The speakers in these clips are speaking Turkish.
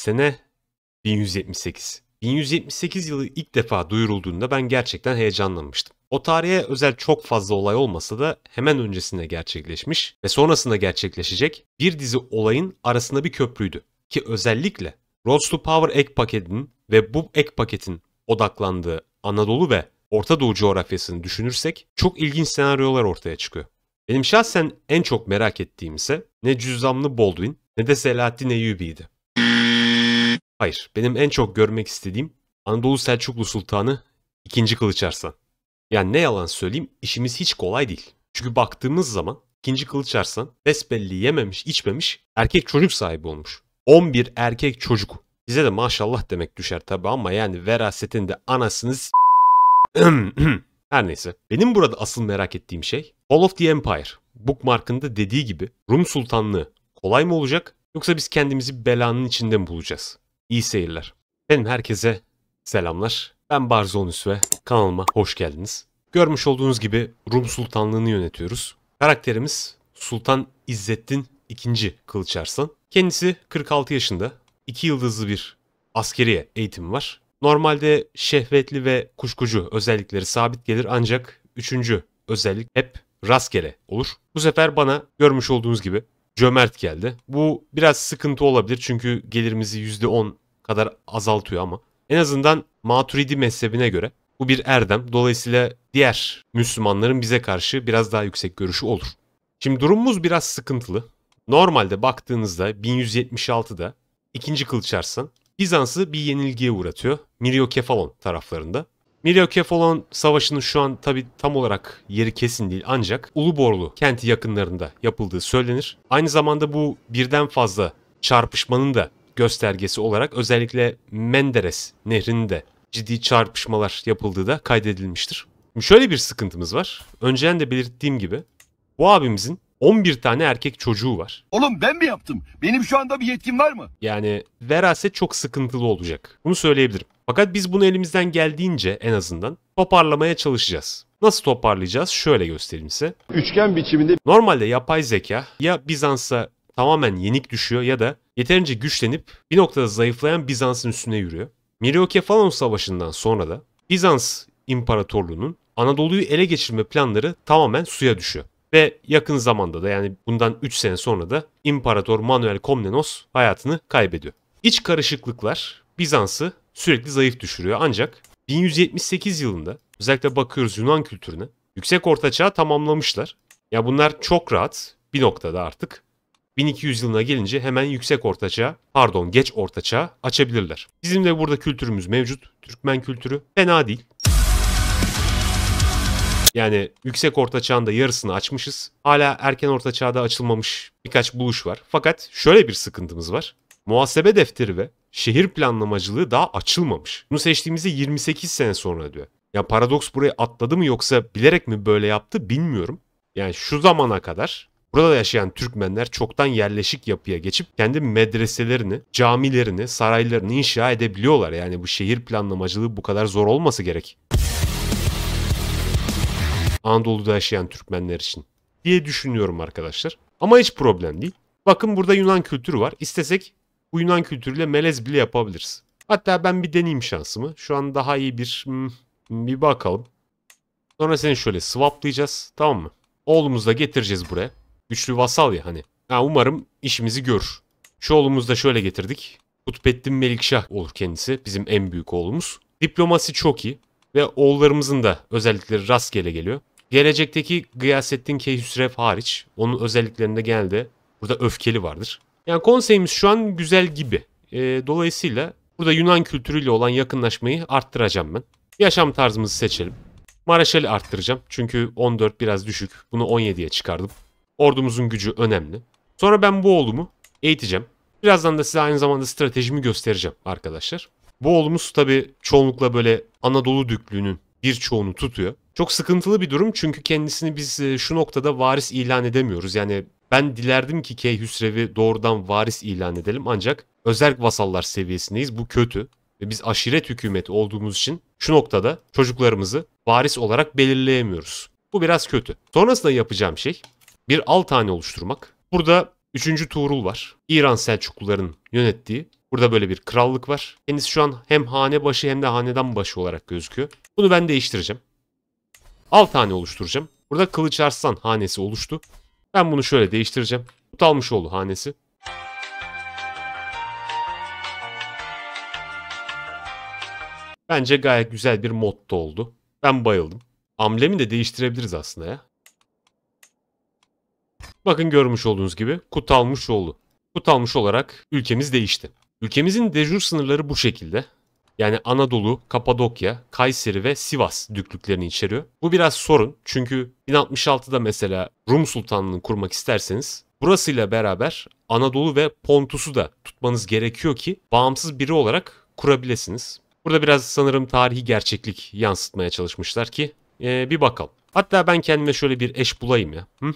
Sene 1178. 1178 yılı ilk defa duyurulduğunda ben gerçekten heyecanlanmıştım. O tarihe özel çok fazla olay olmasa da hemen öncesinde gerçekleşmiş ve sonrasında gerçekleşecek bir dizi olayın arasında bir köprüydü. Ki özellikle Roads to Power ek paketinin ve bu ek paketin odaklandığı Anadolu ve Orta Doğu coğrafyasını düşünürsek çok ilginç senaryolar ortaya çıkıyor. Benim şahsen en çok merak ettiğim ise ne cüzdanlı Baldwin ne de Selahattin Eyyubi'ydi. Hayır, benim en çok görmek istediğim Anadolu Selçuklu Sultanı 2. Kılıç Arslan. Yani ne yalan söyleyeyim işimiz hiç kolay değil. Çünkü baktığımız zaman 2. Kılıç Arslan besbelli yememiş içmemiş erkek çocuk sahibi olmuş. 11 erkek çocuk. Bize de maşallah demek düşer tabi ama yani verasetin de anasınız Her neyse. Benim burada asıl merak ettiğim şey Fall of the Empire. Bookmark'ın da dediği gibi Rum Sultanlığı kolay mı olacak yoksa biz kendimizi belanın içinde mi bulacağız? İyi seyirler. Benim herkese selamlar. Ben Barzonus ve kanalıma hoş geldiniz. Görmüş olduğunuz gibi Rum Sultanlığını yönetiyoruz. Karakterimiz Sultan İzzettin II. Kılıç Arslan. Kendisi 46 yaşında. 2 yıldızlı bir askeriye eğitimi var. Normalde şehvetli ve kuşkucu özellikleri sabit gelir ancak 3. özellik hep rastgele olur. Bu sefer bana görmüş olduğunuz gibi cömert geldi. Bu biraz sıkıntı olabilir çünkü gelirimizi %10 kadar azaltıyor ama en azından Maturidi mezhebine göre bu bir erdem. Dolayısıyla diğer Müslümanların bize karşı biraz daha yüksek görüşü olur. Şimdi durumumuz biraz sıkıntılı. Normalde baktığınızda 1176'da ikinci Kılıçarslan Bizans'ı bir yenilgiye uğratıyor. Kefalon taraflarında. Milyokefalon Savaşı'nın şu an tabi tam olarak yeri kesin değil ancak Uluborlu kenti yakınlarında yapıldığı söylenir. Aynı zamanda bu birden fazla çarpışmanın da göstergesi olarak özellikle Menderes nehrinde ciddi çarpışmalar yapıldığı da kaydedilmiştir. Şimdi şöyle bir sıkıntımız var. Önceden de belirttiğim gibi bu abimizin 11 tane erkek çocuğu var. Oğlum ben mi yaptım? Benim şu anda bir yetkim var mı? Yani veraset çok sıkıntılı olacak. Bunu söyleyebilirim. Fakat biz bunu elimizden geldiğince en azından toparlamaya çalışacağız. Nasıl toparlayacağız? Şöyle göstereyim size. Üçgen biçiminde. Normalde yapay zeka ya Bizans'a tamamen yenik düşüyor ya da yeterince güçlenip bir noktada zayıflayan Bizans'ın üstüne yürüyor. Mirokefalon Savaşı'ndan sonra da Bizans İmparatorluğu'nun Anadolu'yu ele geçirme planları tamamen suya düşüyor. Ve yakın zamanda da yani bundan 3 sene sonra da İmparator Manuel Komnenos hayatını kaybediyor. İç karışıklıklar Bizans'ı sürekli zayıf düşürüyor. Ancak 1178 yılında özellikle bakıyoruz Yunan kültürüne yüksek ortaçağı tamamlamışlar. Ya bunlar çok rahat bir noktada artık 1200 yılına gelince hemen yüksek ortaçağı, pardon geç ortaçağı açabilirler. Bizim de burada kültürümüz mevcut. Türkmen kültürü fena değil. Yani yüksek ortaçağın da yarısını açmışız. Hala erken ortaçağda açılmamış birkaç buluş var. Fakat şöyle bir sıkıntımız var. Muhasebe defteri ve şehir planlamacılığı daha açılmamış. Bunu seçtiğimizde 28 sene sonra diyor. Ya paradoks burayı atladı mı yoksa bilerek mi böyle yaptı bilmiyorum. Yani şu zamana kadar burada yaşayan Türkmenler çoktan yerleşik yapıya geçip kendi medreselerini, camilerini, saraylarını inşa edebiliyorlar. Yani bu şehir planlamacılığı bu kadar zor olması gerek. Anadolu'da yaşayan Türkmenler için diye düşünüyorum arkadaşlar. Ama hiç problem değil. Bakın burada Yunan kültürü var. İstesek Yunan kültürüyle melez bile yapabiliriz. Hatta ben bir deneyeyim şansımı. Şu an daha iyi bir hmm, bir bakalım. Sonra seni şöyle swaplayacağız. Tamam mı? Oğlumuzu da getireceğiz buraya. Güçlü vasal ya hani. Ha, umarım işimizi görür. Şu oğlumuzu da şöyle getirdik. Kutbettin Melikşah olur kendisi. Bizim en büyük oğlumuz. Diplomasi çok iyi. Ve oğullarımızın da özellikleri rastgele geliyor. Gelecekteki Gıyasettin Keyhüsrev hariç. Onun özelliklerinde genelde burada öfkeli vardır. Yani konseyimiz şu an güzel gibi. E, dolayısıyla burada Yunan kültürüyle olan yakınlaşmayı arttıracağım ben. Yaşam tarzımızı seçelim. Maraşel'i arttıracağım. Çünkü 14 biraz düşük. Bunu 17'ye çıkardım. Ordumuzun gücü önemli. Sonra ben bu oğlumu eğiteceğim. Birazdan da size aynı zamanda stratejimi göstereceğim arkadaşlar. Bu oğlumuz tabi çoğunlukla böyle Anadolu Düklüğü'nün bir çoğunu tutuyor. Çok sıkıntılı bir durum çünkü kendisini biz e, şu noktada varis ilan edemiyoruz. Yani ben dilerdim ki Key Hüsrev'i doğrudan varis ilan edelim ancak özerk vasallar seviyesindeyiz. Bu kötü. Ve biz aşiret hükümeti olduğumuz için şu noktada çocuklarımızı varis olarak belirleyemiyoruz. Bu biraz kötü. Sonrasında yapacağım şey bir al tane oluşturmak. Burada 3. Tuğrul var. İran Selçukluların yönettiği. Burada böyle bir krallık var. Kendisi şu an hem hane başı hem de hanedan başı olarak gözüküyor. Bunu ben değiştireceğim. Al tane oluşturacağım. Burada Kılıç Arslan hanesi oluştu. Ben bunu şöyle değiştireceğim. Kutalmışoğlu hanesi. Bence gayet güzel bir mod da oldu. Ben bayıldım. Amblemi de değiştirebiliriz aslında ya. Bakın görmüş olduğunuz gibi Kutalmışoğlu. Kutalmış olarak ülkemiz değişti. Ülkemizin dejur sınırları bu şekilde. Yani Anadolu, Kapadokya, Kayseri ve Sivas düklüklerini içeriyor. Bu biraz sorun çünkü 1066'da mesela Rum Sultanlığı'nı kurmak isterseniz burasıyla beraber Anadolu ve Pontus'u da tutmanız gerekiyor ki bağımsız biri olarak kurabilirsiniz. Burada biraz sanırım tarihi gerçeklik yansıtmaya çalışmışlar ki ee, bir bakalım. Hatta ben kendime şöyle bir eş bulayım ya. Hı?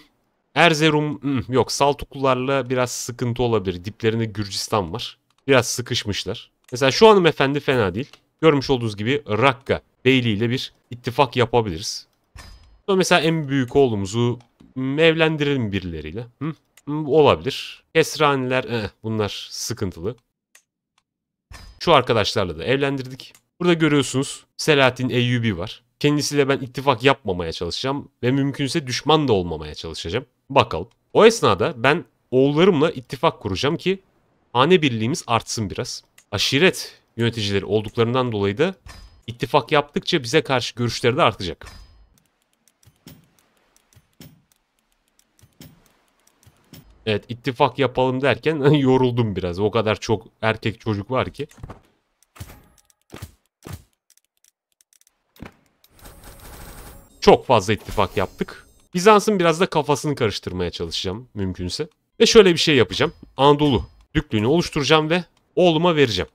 Erzerum hı, yok Saltuklularla biraz sıkıntı olabilir. Diplerinde Gürcistan var. Biraz sıkışmışlar. Mesela şu efendi fena değil. Görmüş olduğunuz gibi Rakka Beyli ile bir ittifak yapabiliriz. Sonra mesela en büyük oğlumuzu evlendirelim birileriyle. Hı? Olabilir. Kesraniler, eh, bunlar sıkıntılı. Şu arkadaşlarla da evlendirdik. Burada görüyorsunuz Selahattin Eyyubi var. Kendisiyle ben ittifak yapmamaya çalışacağım ve mümkünse düşman da olmamaya çalışacağım. Bakalım. O esnada ben oğullarımla ittifak kuracağım ki hane birliğimiz artsın biraz aşiret yöneticileri olduklarından dolayı da ittifak yaptıkça bize karşı görüşleri de artacak. Evet ittifak yapalım derken yoruldum biraz. O kadar çok erkek çocuk var ki. Çok fazla ittifak yaptık. Bizans'ın biraz da kafasını karıştırmaya çalışacağım mümkünse. Ve şöyle bir şey yapacağım. Anadolu düklüğünü oluşturacağım ve oğluma vereceğim.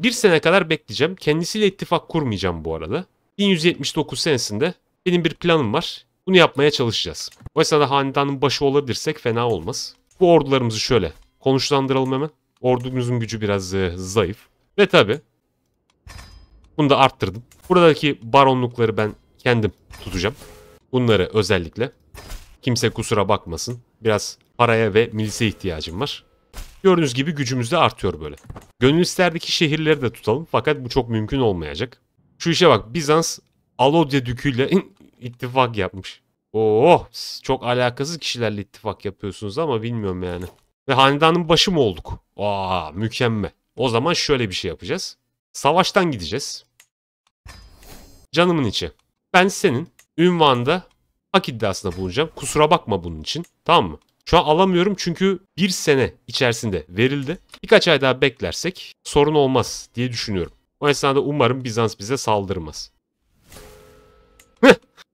Bir sene kadar bekleyeceğim. Kendisiyle ittifak kurmayacağım bu arada. 1179 senesinde benim bir planım var. Bunu yapmaya çalışacağız. O esnada hanedanın başı olabilirsek fena olmaz. Bu ordularımızı şöyle konuşlandıralım hemen. Ordumuzun gücü biraz e, zayıf. Ve tabi bunu da arttırdım. Buradaki baronlukları ben kendim tutacağım. Bunları özellikle. Kimse kusura bakmasın. Biraz paraya ve milise ihtiyacım var. Gördüğünüz gibi gücümüz de artıyor böyle. Gönül isterdeki şehirleri de tutalım fakat bu çok mümkün olmayacak. Şu işe bak Bizans Alodya düküyle ittifak yapmış. Oo, çok alakasız kişilerle ittifak yapıyorsunuz ama bilmiyorum yani. Ve hanedanın başı mı olduk? Aa mükemmel. O zaman şöyle bir şey yapacağız. Savaştan gideceğiz. Canımın içi. Ben senin ünvanda hak iddiasında bulunacağım. Kusura bakma bunun için. Tamam mı? Şu an alamıyorum çünkü bir sene içerisinde verildi. Birkaç ay daha beklersek sorun olmaz diye düşünüyorum. O esnada umarım Bizans bize saldırmaz.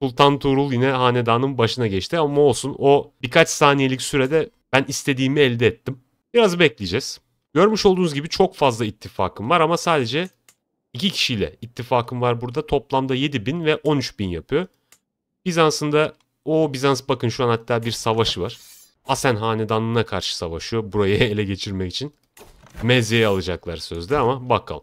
Sultan Tuğrul yine hanedanın başına geçti ama olsun o birkaç saniyelik sürede ben istediğimi elde ettim. Biraz bekleyeceğiz. Görmüş olduğunuz gibi çok fazla ittifakım var ama sadece 2 kişiyle ittifakım var burada. Toplamda 7000 ve 13000 yapıyor. Bizans'ın da o Bizans bakın şu an hatta bir savaşı var. Asen Hanedanlığı'na karşı savaşıyor. Burayı ele geçirmek için. Mezya'yı alacaklar sözde ama bakalım.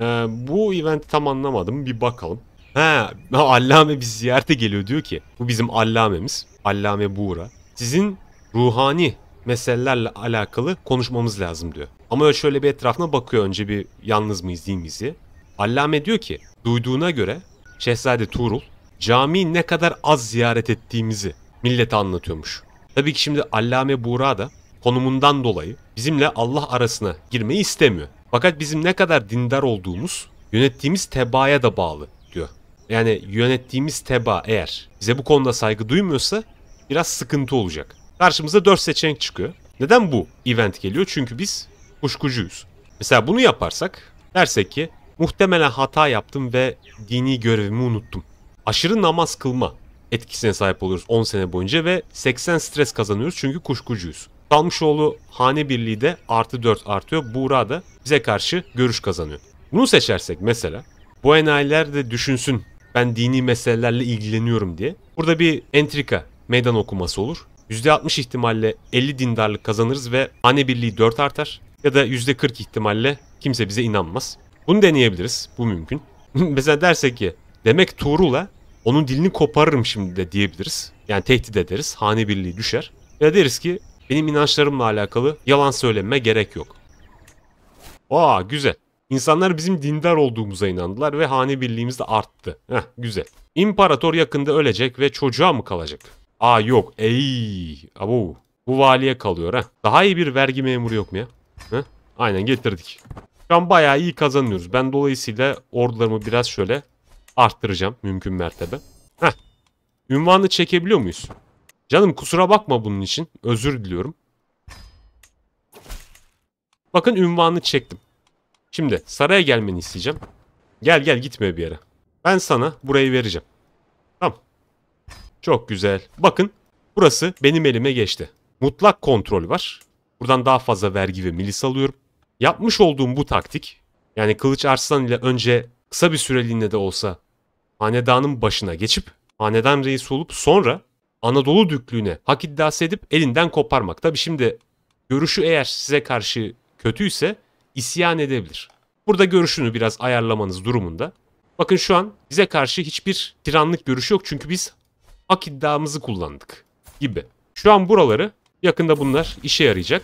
Ee, bu eventi tam anlamadım. Bir bakalım. Ha, Allame bir ziyarete geliyor diyor ki. Bu bizim Allame'miz. Allame Buğra. Sizin ruhani meselelerle alakalı konuşmamız lazım diyor. Ama şöyle bir etrafına bakıyor önce bir yalnız mıyız değil miyiz diye. Allame diyor ki duyduğuna göre Şehzade Tuğrul cami ne kadar az ziyaret ettiğimizi millete anlatıyormuş. Tabii ki şimdi Allame Buğra da konumundan dolayı bizimle Allah arasına girmeyi istemiyor. Fakat bizim ne kadar dindar olduğumuz yönettiğimiz tebaya da bağlı diyor. Yani yönettiğimiz teba eğer bize bu konuda saygı duymuyorsa biraz sıkıntı olacak. Karşımıza 4 seçenek çıkıyor. Neden bu event geliyor? Çünkü biz kuşkucuyuz. Mesela bunu yaparsak dersek ki muhtemelen hata yaptım ve dini görevimi unuttum. Aşırı namaz kılma etkisine sahip oluyoruz 10 sene boyunca ve 80 stres kazanıyoruz çünkü kuşkucuyuz. Salmışoğlu hane birliği de artı 4 artıyor. Buğra da bize karşı görüş kazanıyor. Bunu seçersek mesela bu enayiler de düşünsün ben dini meselelerle ilgileniyorum diye. Burada bir entrika meydan okuması olur. %60 ihtimalle 50 dindarlık kazanırız ve hane birliği 4 artar. Ya da %40 ihtimalle kimse bize inanmaz. Bunu deneyebiliriz. Bu mümkün. mesela dersek ki demek Tuğrul'a onun dilini koparırım şimdi de diyebiliriz. Yani tehdit ederiz. Hane birliği düşer. Ya deriz ki benim inançlarımla alakalı yalan söylememe gerek yok. Aa güzel. İnsanlar bizim dindar olduğumuza inandılar ve hane birliğimiz de arttı. Heh güzel. İmparator yakında ölecek ve çocuğa mı kalacak? Aa yok. Ey. Abu. Bu valiye kalıyor ha. Daha iyi bir vergi memuru yok mu ya? Heh. Aynen getirdik. Şu an bayağı iyi kazanıyoruz. Ben dolayısıyla ordularımı biraz şöyle arttıracağım mümkün mertebe. Heh. Ünvanı çekebiliyor muyuz? Canım kusura bakma bunun için. Özür diliyorum. Bakın ünvanı çektim. Şimdi saraya gelmeni isteyeceğim. Gel gel gitme bir yere. Ben sana burayı vereceğim. Tamam. Çok güzel. Bakın burası benim elime geçti. Mutlak kontrol var. Buradan daha fazla vergi ve milis alıyorum. Yapmış olduğum bu taktik yani Kılıç Arslan ile önce kısa bir süreliğine de olsa hanedanın başına geçip hanedan reisi olup sonra Anadolu düklüğüne hak iddiası edip elinden koparmak. Tabi şimdi görüşü eğer size karşı kötüyse isyan edebilir. Burada görüşünü biraz ayarlamanız durumunda. Bakın şu an bize karşı hiçbir tiranlık görüşü yok çünkü biz hak iddiamızı kullandık gibi. Şu an buraları yakında bunlar işe yarayacak.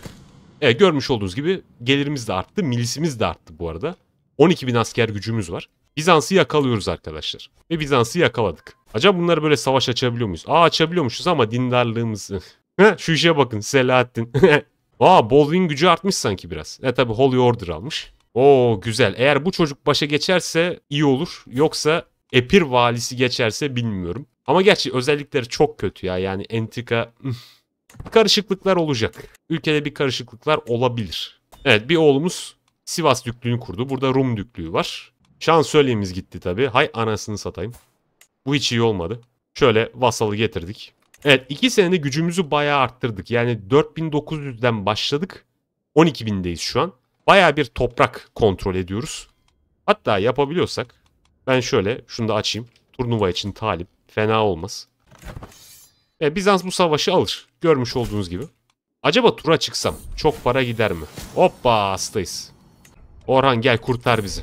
Evet görmüş olduğunuz gibi gelirimiz de arttı, milisimiz de arttı bu arada. 12 bin asker gücümüz var. Bizans'ı yakalıyoruz arkadaşlar. Ve Bizans'ı yakaladık. Acaba bunları böyle savaş açabiliyor muyuz? Aa açabiliyormuşuz ama dindarlığımızı. Şu işe bakın Selahattin. Aa Baldwin gücü artmış sanki biraz. E tabi Holy Order almış. Oo güzel. Eğer bu çocuk başa geçerse iyi olur. Yoksa Epir valisi geçerse bilmiyorum. Ama gerçi özellikleri çok kötü ya. Yani entrika karışıklıklar olacak. Ülkede bir karışıklıklar olabilir. Evet bir oğlumuz Sivas düklüğünü kurdu. Burada Rum düklüğü var. Şansölyemiz gitti tabi. Hay anasını satayım. Bu hiç iyi olmadı. Şöyle vasalı getirdik. Evet 2 senede gücümüzü bayağı arttırdık. Yani 4900'den başladık. 12.000'deyiz şu an. Bayağı bir toprak kontrol ediyoruz. Hatta yapabiliyorsak ben şöyle şunu da açayım. Turnuva için talip. Fena olmaz. E, Bizans bu savaşı alır. Görmüş olduğunuz gibi. Acaba tura çıksam çok para gider mi? Hoppa hastayız. Orhan gel kurtar bizi.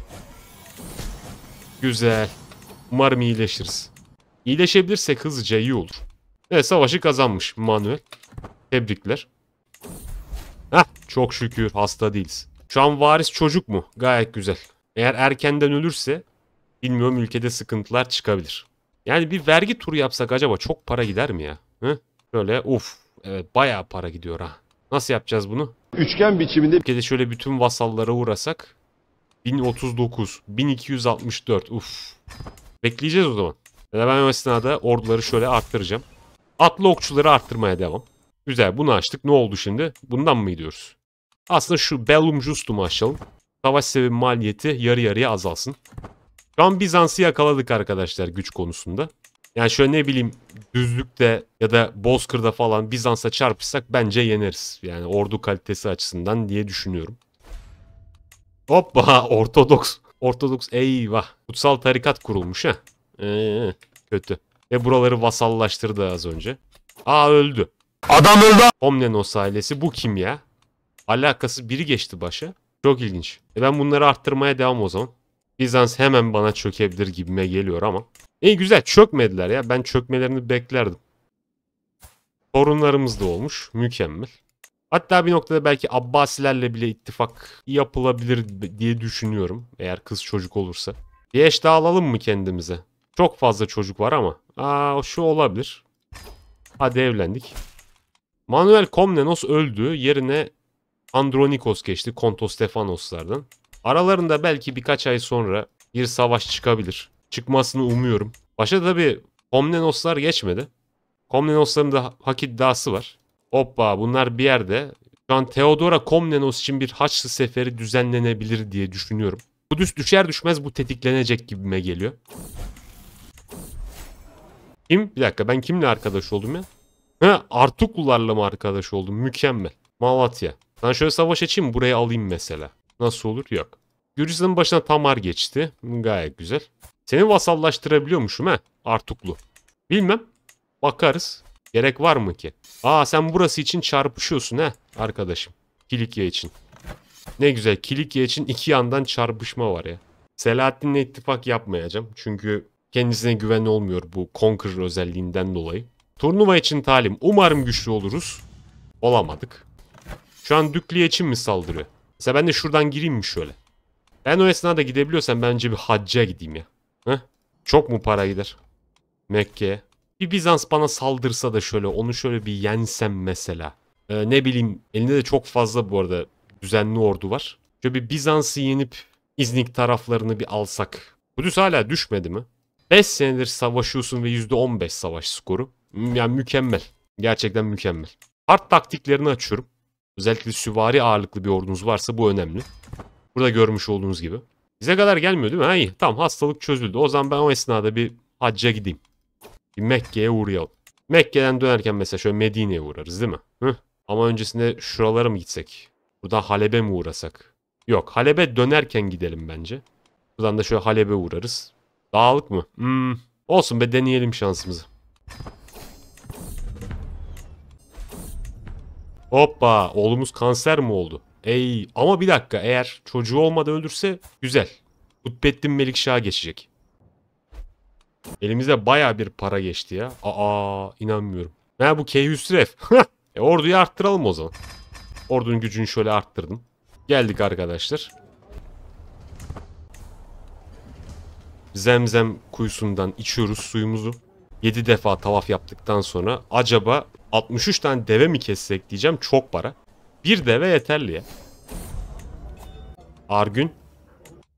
Güzel. Umarım iyileşiriz. İyileşebilirsek hızlıca iyi olur. Evet savaşı kazanmış Manuel. Tebrikler. Hah çok şükür hasta değiliz. Şu an varis çocuk mu? Gayet güzel. Eğer erkenden ölürse bilmiyorum ülkede sıkıntılar çıkabilir. Yani bir vergi turu yapsak acaba çok para gider mi ya? Hı? Şöyle uf evet bayağı para gidiyor ha. Nasıl yapacağız bunu? Üçgen biçiminde ülkede şöyle bütün vasallara uğrasak 1039, 1264. Uf. Bekleyeceğiz o zaman. Yani ben o esnada orduları şöyle arttıracağım. Atlı okçuları arttırmaya devam. Güzel bunu açtık. Ne oldu şimdi? Bundan mı gidiyoruz? Aslında şu Bellum Justum açalım. Savaş sebebi maliyeti yarı yarıya azalsın. Şu an Bizans'ı yakaladık arkadaşlar güç konusunda. Yani şöyle ne bileyim düzlükte ya da Bozkır'da falan Bizans'a çarpışsak bence yeneriz. Yani ordu kalitesi açısından diye düşünüyorum. Hoppa Ortodoks. Ortodoks eyvah. Kutsal tarikat kurulmuş ha. Ee, kötü. Ve buraları vasallaştırdı az önce. Aa öldü. Adam öldü. Omnenos ailesi bu kim ya? Alakası biri geçti başa. Çok ilginç. E ben bunları arttırmaya devam o zaman. Bizans hemen bana çökebilir gibime geliyor ama. İyi güzel çökmediler ya. Ben çökmelerini beklerdim. Sorunlarımız da olmuş. Mükemmel. Hatta bir noktada belki Abbasilerle bile ittifak yapılabilir diye düşünüyorum. Eğer kız çocuk olursa. Bir eş daha alalım mı kendimize? Çok fazla çocuk var ama. Aa şu olabilir. Hadi evlendik. Manuel Komnenos öldü. Yerine Andronikos geçti. Konto Stefanoslardan. Aralarında belki birkaç ay sonra bir savaş çıkabilir. Çıkmasını umuyorum. Başta tabii Komnenoslar geçmedi. Komnenosların da hak iddiası var. Hoppa bunlar bir yerde. Şu an Theodora Komnenos için bir Haçlı seferi düzenlenebilir diye düşünüyorum. Bu düş düşer düşmez bu tetiklenecek gibime geliyor. Kim? Bir dakika ben kimle arkadaş oldum ya? Ha Artuklularla mı arkadaş oldum? Mükemmel. Malatya. Ben şöyle savaş açayım burayı alayım mesela. Nasıl olur? Yok. Gürcistan'ın başına Tamar geçti. Gayet güzel. Seni vasallaştırabiliyormuşum ha Artuklu. Bilmem. Bakarız. Gerek var mı ki? Aa sen burası için çarpışıyorsun he arkadaşım. Kilikya için. Ne güzel Kilikya için iki yandan çarpışma var ya. Selahattin'le ittifak yapmayacağım. Çünkü kendisine güven olmuyor bu Conqueror özelliğinden dolayı. Turnuva için talim. Umarım güçlü oluruz. Olamadık. Şu an Düklü'ye için mi saldırıyor? Mesela ben de şuradan gireyim mi şöyle? Ben o esnada gidebiliyorsam bence bir hacca gideyim ya. Heh. Çok mu para gider? Mekke'ye bir Bizans bana saldırsa da şöyle onu şöyle bir yensem mesela. Ee, ne bileyim elinde de çok fazla bu arada düzenli ordu var. Şöyle bir Bizans'ı yenip İznik taraflarını bir alsak. Kudüs hala düşmedi mi? 5 senedir savaşıyorsun ve %15 savaş skoru. Hmm, yani mükemmel. Gerçekten mükemmel. Hard taktiklerini açıyorum. Özellikle süvari ağırlıklı bir ordunuz varsa bu önemli. Burada görmüş olduğunuz gibi. Bize kadar gelmiyor değil mi? Ha, iyi. Tamam hastalık çözüldü. O zaman ben o esnada bir hacca gideyim. Mekke'ye uğrayalım. Mekke'den dönerken mesela şöyle Medine'ye uğrarız değil mi? Hı? Ama öncesinde şuralara mı gitsek? Buradan Halep'e mi uğrasak? Yok Halep'e dönerken gidelim bence. Buradan da şöyle Halep'e uğrarız. Dağlık mı? Hmm. Olsun be deneyelim şansımızı. Hoppa oğlumuz kanser mi oldu? Ey ama bir dakika eğer çocuğu olmadan öldürse güzel. Kutbettin Melikşah'a geçecek. Elimize baya bir para geçti ya. Aa inanmıyorum. Ne bu Keyhüsref. e, orduyu arttıralım o zaman. Ordunun gücünü şöyle arttırdım. Geldik arkadaşlar. Zemzem kuyusundan içiyoruz suyumuzu. 7 defa tavaf yaptıktan sonra acaba 63 tane deve mi kessek diyeceğim çok para. Bir deve yeterli ya. Argün.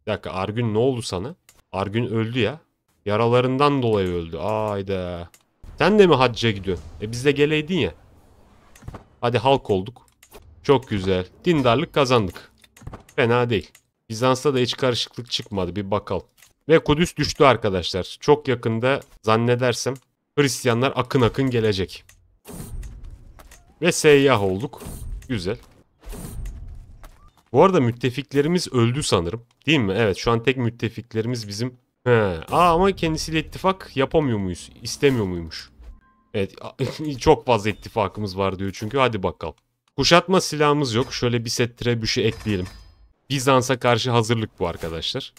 Bir dakika Argün ne oldu sana? Argün öldü ya. Yaralarından dolayı öldü. Ayda. Sen de mi hacca gidiyorsun? E biz de geleydin ya. Hadi halk olduk. Çok güzel. Dindarlık kazandık. Fena değil. Bizans'ta da hiç karışıklık çıkmadı. Bir bakalım. Ve Kudüs düştü arkadaşlar. Çok yakında zannedersem Hristiyanlar akın akın gelecek. Ve seyyah olduk. Güzel. Bu arada müttefiklerimiz öldü sanırım. Değil mi? Evet şu an tek müttefiklerimiz bizim He. Aa, ama kendisiyle ittifak yapamıyor muyuz? İstemiyor muymuş? Evet çok fazla ittifakımız var diyor çünkü hadi bakalım. Kuşatma silahımız yok. Şöyle bir set trebüşü şey ekleyelim. Bizans'a karşı hazırlık bu arkadaşlar.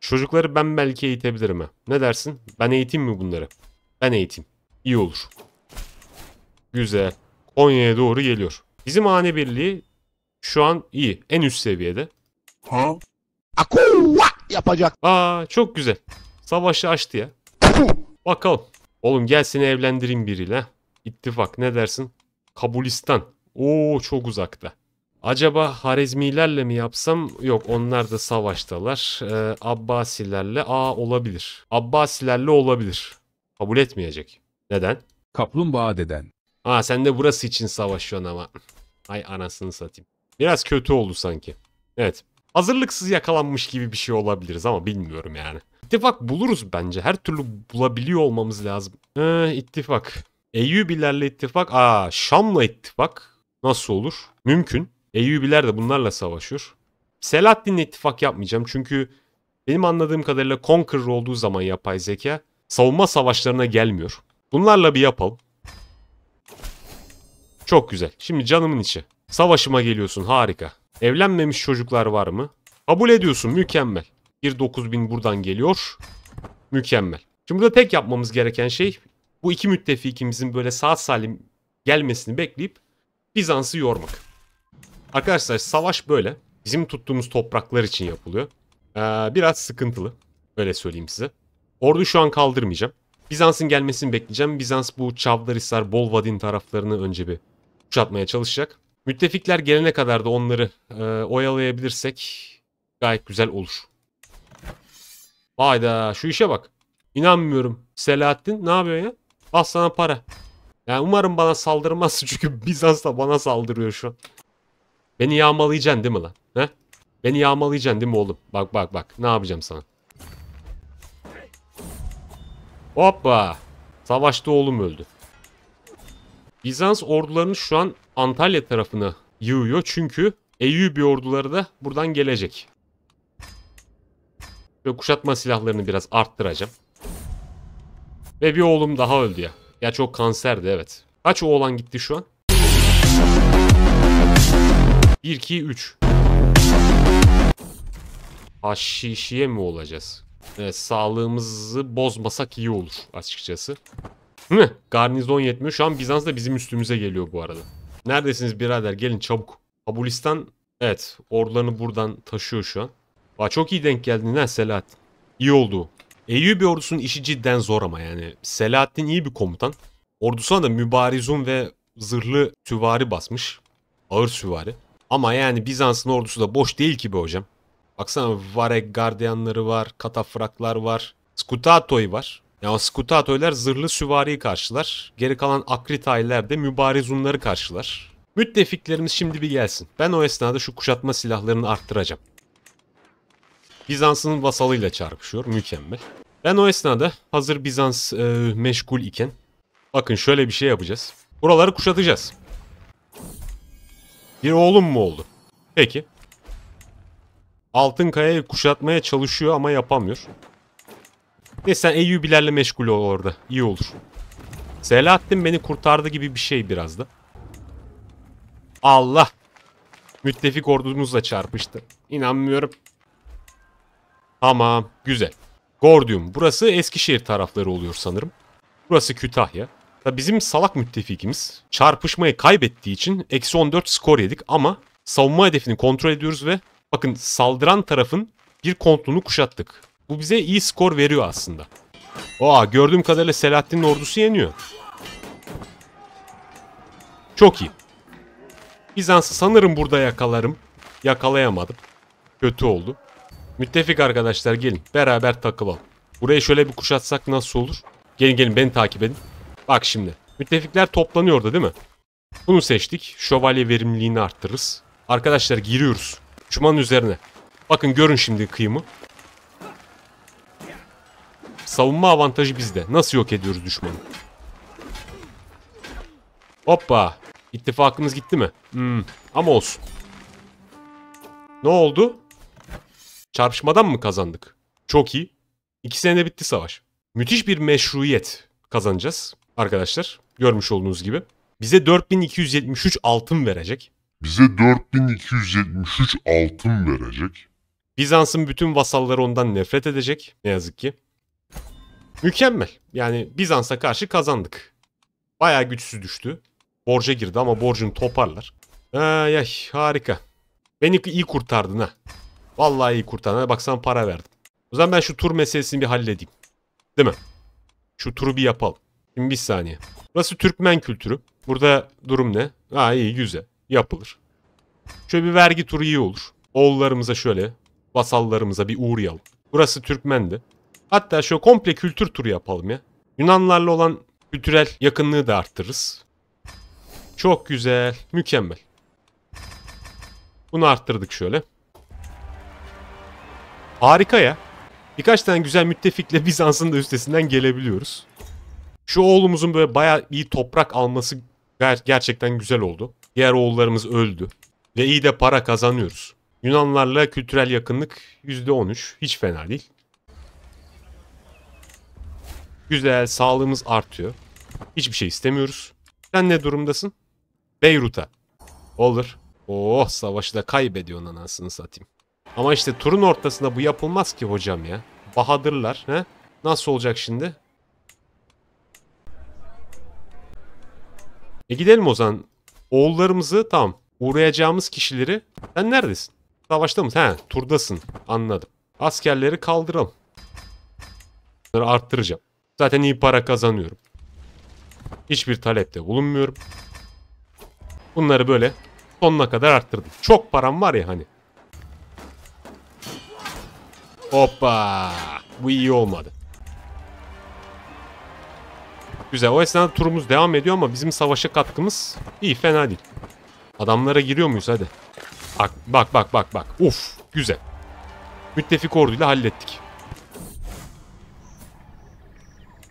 Çocukları ben belki eğitebilirim ha. Ne dersin? Ben eğitim mi bunları? Ben eğitim. İyi olur. Güzel. Konya'ya doğru geliyor. Bizim hane birliği şu an iyi. En üst seviyede. Ha? Akua! yapacak. Aa çok güzel. Savaşı açtı ya. Bakalım. Oğlum gel seni evlendireyim biriyle. İttifak ne dersin? Kabulistan. Oo çok uzakta. Acaba Harezmilerle mi yapsam? Yok onlar da savaştalar. Ee, Abbasilerle. Aa olabilir. Abbasilerle olabilir. Kabul etmeyecek. Neden? Kaplumbağa deden. Aa sen de burası için savaşıyorsun ama. Ay anasını satayım. Biraz kötü oldu sanki. Evet hazırlıksız yakalanmış gibi bir şey olabiliriz ama bilmiyorum yani. İttifak buluruz bence. Her türlü bulabiliyor olmamız lazım. Ee, ittifak. Eyyubilerle ittifak. Aa Şam'la ittifak. Nasıl olur? Mümkün. Eyyubiler de bunlarla savaşıyor. Selahaddin'le ittifak yapmayacağım. Çünkü benim anladığım kadarıyla Conqueror olduğu zaman yapay zeka savunma savaşlarına gelmiyor. Bunlarla bir yapalım. Çok güzel. Şimdi canımın içi. Savaşıma geliyorsun harika. Evlenmemiş çocuklar var mı? Kabul ediyorsun mükemmel. Bir 9000 buradan geliyor. Mükemmel. Şimdi burada tek yapmamız gereken şey bu iki müttefikimizin böyle sağ salim gelmesini bekleyip Bizans'ı yormak. Arkadaşlar savaş böyle. Bizim tuttuğumuz topraklar için yapılıyor. Ee, biraz sıkıntılı. Öyle söyleyeyim size. Ordu şu an kaldırmayacağım. Bizans'ın gelmesini bekleyeceğim. Bizans bu Çavdarhisar, Bolvadin taraflarını önce bir kuşatmaya çalışacak. Müttefikler gelene kadar da onları e, oyalayabilirsek gayet güzel olur. Hayda şu işe bak. İnanmıyorum. Selahattin ne yapıyor ya? Al sana para. Yani umarım bana saldırmaz çünkü Bizans da bana saldırıyor şu an. Beni yağmalayacaksın değil mi lan? He? Beni yağmalayacaksın değil mi oğlum? Bak bak bak ne yapacağım sana. Hoppa. Savaşta oğlum öldü. Bizans ordularını şu an Antalya tarafını yığıyor. Çünkü Eyyubi orduları da buradan gelecek. Ve kuşatma silahlarını biraz arttıracağım. Ve bir oğlum daha öldü ya. Ya çok kanserdi evet. Kaç oğlan gitti şu an? 1, 2, 3. Haşişiye mi olacağız? Evet, sağlığımızı bozmasak iyi olur açıkçası. Hı, garnizon yetmiyor. Şu an Bizans da bizim üstümüze geliyor bu arada. Neredesiniz birader gelin çabuk. Kabulistan evet ordularını buradan taşıyor şu an. Aa, çok iyi denk geldin lan Selahattin. İyi oldu. Eyyubi ordusunun işi cidden zor ama yani. Selahattin iyi bir komutan. Ordusuna da mübarizun ve zırhlı süvari basmış. Ağır süvari. Ama yani Bizans'ın ordusu da boş değil ki be hocam. Baksana Varek gardiyanları var, katafraklar var, Skutatoy var. Yani Skutatoylar zırhlı süvariyi karşılar. Geri kalan Akritayler de mübarezunları karşılar. Müttefiklerimiz şimdi bir gelsin. Ben o esnada şu kuşatma silahlarını arttıracağım. Bizans'ın vasalıyla çarpışıyor. Mükemmel. Ben o esnada hazır Bizans e, meşgul iken bakın şöyle bir şey yapacağız. Buraları kuşatacağız. Bir oğlum mu oldu? Peki. Altın Kaya'yı kuşatmaya çalışıyor ama yapamıyor. Neyse sen Eyyubilerle meşgul ol orada. İyi olur. Selahattin beni kurtardı gibi bir şey biraz da. Allah! Müttefik ordumuzla çarpıştı. İnanmıyorum. Tamam. Güzel. Gordium. Burası Eskişehir tarafları oluyor sanırım. Burası Kütahya. Tabi bizim salak müttefikimiz çarpışmayı kaybettiği için eksi 14 skor yedik ama savunma hedefini kontrol ediyoruz ve bakın saldıran tarafın bir kontunu kuşattık. Bu bize iyi skor veriyor aslında. Aa gördüğüm kadarıyla Selahattin'in ordusu yeniyor. Çok iyi. Bizans'ı sanırım burada yakalarım. Yakalayamadım. Kötü oldu. Müttefik arkadaşlar gelin beraber takılalım. Burayı şöyle bir kuşatsak nasıl olur? Gelin gelin beni takip edin. Bak şimdi. Müttefikler toplanıyordu değil mi? Bunu seçtik. Şövalye verimliliğini arttırırız. Arkadaşlar giriyoruz. Çumanın üzerine. Bakın görün şimdi kıyımı. Savunma avantajı bizde. Nasıl yok ediyoruz düşmanı? Hoppa. İttifakımız gitti mi? Hmm. Ama olsun. Ne oldu? Çarpışmadan mı kazandık? Çok iyi. İki senede bitti savaş. Müthiş bir meşruiyet kazanacağız arkadaşlar. Görmüş olduğunuz gibi. Bize 4273 altın verecek. Bize 4273 altın verecek. Bizans'ın bütün vasalları ondan nefret edecek ne yazık ki. Mükemmel. Yani Bizans'a karşı kazandık. Baya güçsüz düştü. Borca girdi ama borcunu toparlar. Ay ay harika. Beni iyi kurtardın ha. Vallahi iyi kurtardın. Baksana para verdim. O zaman ben şu tur meselesini bir halledeyim. Değil mi? Şu turu bir yapalım. Şimdi bir saniye. Burası Türkmen kültürü. Burada durum ne? Ha iyi güzel. Yapılır. Şöyle bir vergi turu iyi olur. Oğullarımıza şöyle, vasallarımıza bir uğrayalım. Burası Türkmendi. Hatta şu komple kültür turu yapalım ya. Yunanlarla olan kültürel yakınlığı da arttırırız. Çok güzel. Mükemmel. Bunu arttırdık şöyle. Harika ya. Birkaç tane güzel müttefikle Bizans'ın da üstesinden gelebiliyoruz. Şu oğlumuzun böyle bayağı iyi toprak alması ger gerçekten güzel oldu. Diğer oğullarımız öldü. Ve iyi de para kazanıyoruz. Yunanlarla kültürel yakınlık %13. Hiç fena değil. Güzel sağlığımız artıyor. Hiçbir şey istemiyoruz. Sen ne durumdasın? Beyrut'a. Olur. Oh savaşı da kaybediyorsun anasını satayım. Ama işte turun ortasında bu yapılmaz ki hocam ya. Bahadırlar. He? Nasıl olacak şimdi? E gidelim o zaman. Oğullarımızı tamam. Uğrayacağımız kişileri. Sen neredesin? Savaşta mısın? He turdasın. Anladım. Askerleri kaldıralım. Bunları arttıracağım. Zaten iyi para kazanıyorum. Hiçbir talepte bulunmuyorum. Bunları böyle sonuna kadar arttırdım. Çok param var ya hani. Hoppa. Bu iyi olmadı. Güzel. O esnada turumuz devam ediyor ama bizim savaşa katkımız iyi fena değil. Adamlara giriyor muyuz hadi. Bak bak bak bak bak. Uf güzel. Müttefik orduyla hallettik.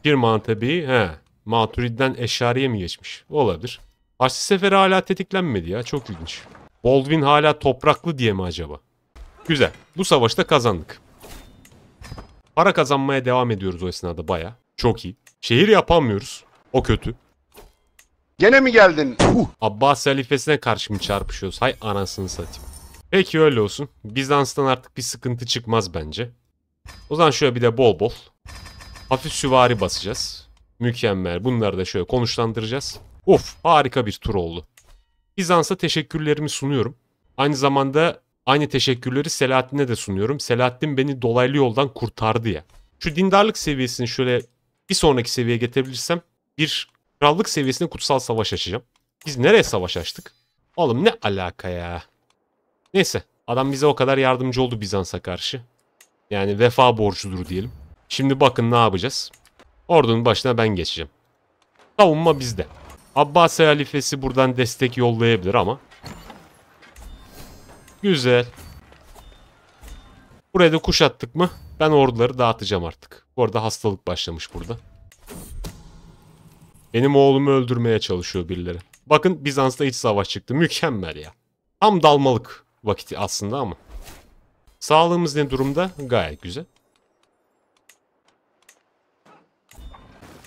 Kirman tabii. He. Maturid'den Eşari'ye mi geçmiş? Olabilir. Arsi Sefer hala tetiklenmedi ya. Çok ilginç. Baldwin hala topraklı diye mi acaba? Güzel. Bu savaşta kazandık. Para kazanmaya devam ediyoruz o esnada baya. Çok iyi. Şehir yapamıyoruz. O kötü. Gene mi geldin? Puh. Abbas halifesine karşı mı çarpışıyoruz? Hay anasını satayım. Peki öyle olsun. Bizans'tan artık bir sıkıntı çıkmaz bence. O zaman şöyle bir de bol bol Hafif süvari basacağız. Mükemmel. Bunları da şöyle konuşlandıracağız. Of harika bir tur oldu. Bizans'a teşekkürlerimi sunuyorum. Aynı zamanda aynı teşekkürleri Selahattin'e de sunuyorum. Selahattin beni dolaylı yoldan kurtardı ya. Şu dindarlık seviyesini şöyle bir sonraki seviyeye getirebilirsem bir krallık seviyesinde kutsal savaş açacağım. Biz nereye savaş açtık? Oğlum ne alaka ya? Neyse adam bize o kadar yardımcı oldu Bizans'a karşı. Yani vefa borcudur diyelim. Şimdi bakın ne yapacağız. Ordunun başına ben geçeceğim. Savunma bizde. Abbas halifesi buradan destek yollayabilir ama. Güzel. Burayı da kuşattık mı ben orduları dağıtacağım artık. Bu arada hastalık başlamış burada. Benim oğlumu öldürmeye çalışıyor birileri. Bakın Bizans'ta iç savaş çıktı. Mükemmel ya. Tam dalmalık vakiti aslında ama. Sağlığımız ne durumda? Gayet güzel.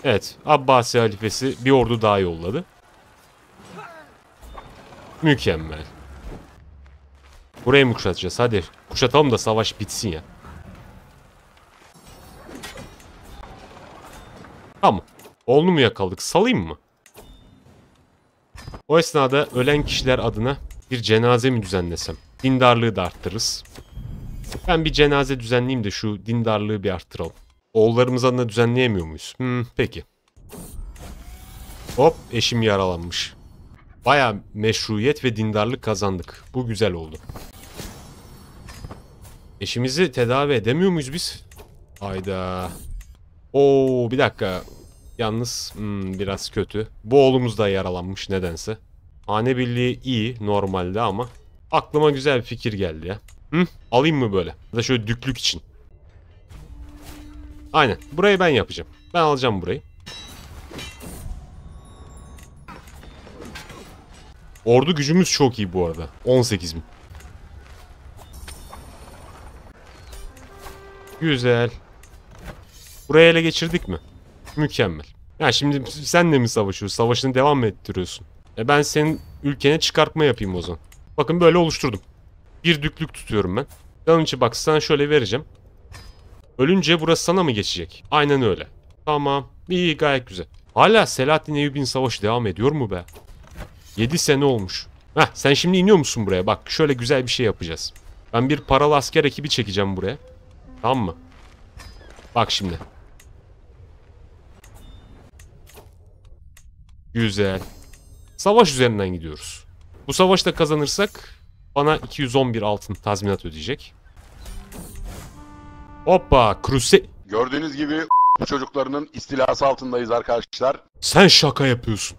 Evet Abbasi halifesi bir ordu daha yolladı. Mükemmel. Burayı mı kuşatacağız? Hadi kuşatalım da savaş bitsin ya. Tamam. Oğlunu mu yakaladık? Salayım mı? O esnada ölen kişiler adına bir cenaze mi düzenlesem? Dindarlığı da arttırırız. Ben bir cenaze düzenleyeyim de şu dindarlığı bir arttıralım. Oğullarımız adına düzenleyemiyor muyuz? Hmm, peki. Hop eşim yaralanmış. Baya meşruiyet ve dindarlık kazandık. Bu güzel oldu. Eşimizi tedavi edemiyor muyuz biz? Hayda. Oo bir dakika. Yalnız hmm, biraz kötü. Bu oğlumuz da yaralanmış nedense. Hane birliği iyi normalde ama aklıma güzel bir fikir geldi ya. Hı? Alayım mı böyle? Ya da şöyle düklük için. Aynen. Burayı ben yapacağım. Ben alacağım burayı. Ordu gücümüz çok iyi bu arada. 18 bin. Güzel. Burayı ele geçirdik mi? Mükemmel. Ya şimdi sen senle mi savaşıyorsun? Savaşını devam mı ettiriyorsun? E ben senin ülkene çıkartma yapayım o zaman. Bakın böyle oluşturdum. Bir düklük tutuyorum ben. Onun için bak sana şöyle vereceğim. Ölünce burası sana mı geçecek? Aynen öyle. Tamam. İyi gayet güzel. Hala Selahattin Eyyubi'nin savaşı devam ediyor mu be? 7 sene olmuş. Heh sen şimdi iniyor musun buraya? Bak şöyle güzel bir şey yapacağız. Ben bir paralı asker ekibi çekeceğim buraya. Tamam mı? Bak şimdi. Güzel. Savaş üzerinden gidiyoruz. Bu savaşta kazanırsak bana 211 altın tazminat ödeyecek. Hoppa kruse... Gördüğünüz gibi çocuklarının istilası altındayız arkadaşlar. Sen şaka yapıyorsun.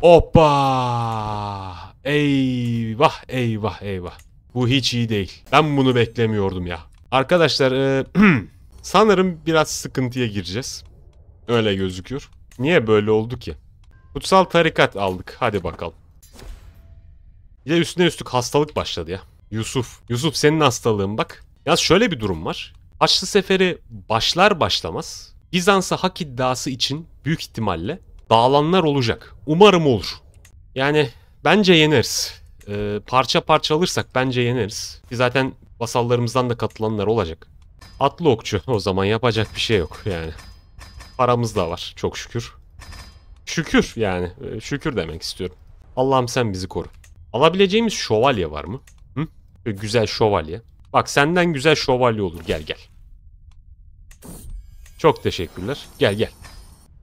Hoppa! Eyvah eyvah eyvah. Bu hiç iyi değil. Ben bunu beklemiyordum ya. Arkadaşlar e, sanırım biraz sıkıntıya gireceğiz. Öyle gözüküyor. Niye böyle oldu ki? Kutsal tarikat aldık. Hadi bakalım. Ya üstüne üstlük hastalık başladı ya. Yusuf. Yusuf senin hastalığın bak. Ya şöyle bir durum var. Haçlı Seferi başlar başlamaz Bizans'a hak iddiası için büyük ihtimalle dağılanlar olacak. Umarım olur. Yani bence yeneriz. Ee, parça parça alırsak bence yeneriz. Ki zaten vasallarımızdan da katılanlar olacak. Atlı okçu o zaman yapacak bir şey yok yani. Paramız da var çok şükür. Şükür yani e, şükür demek istiyorum. Allah'ım sen bizi koru. Alabileceğimiz şövalye var mı? Şöyle güzel şövalye. Bak senden güzel şövalye olur. Gel gel. Çok teşekkürler. Gel gel.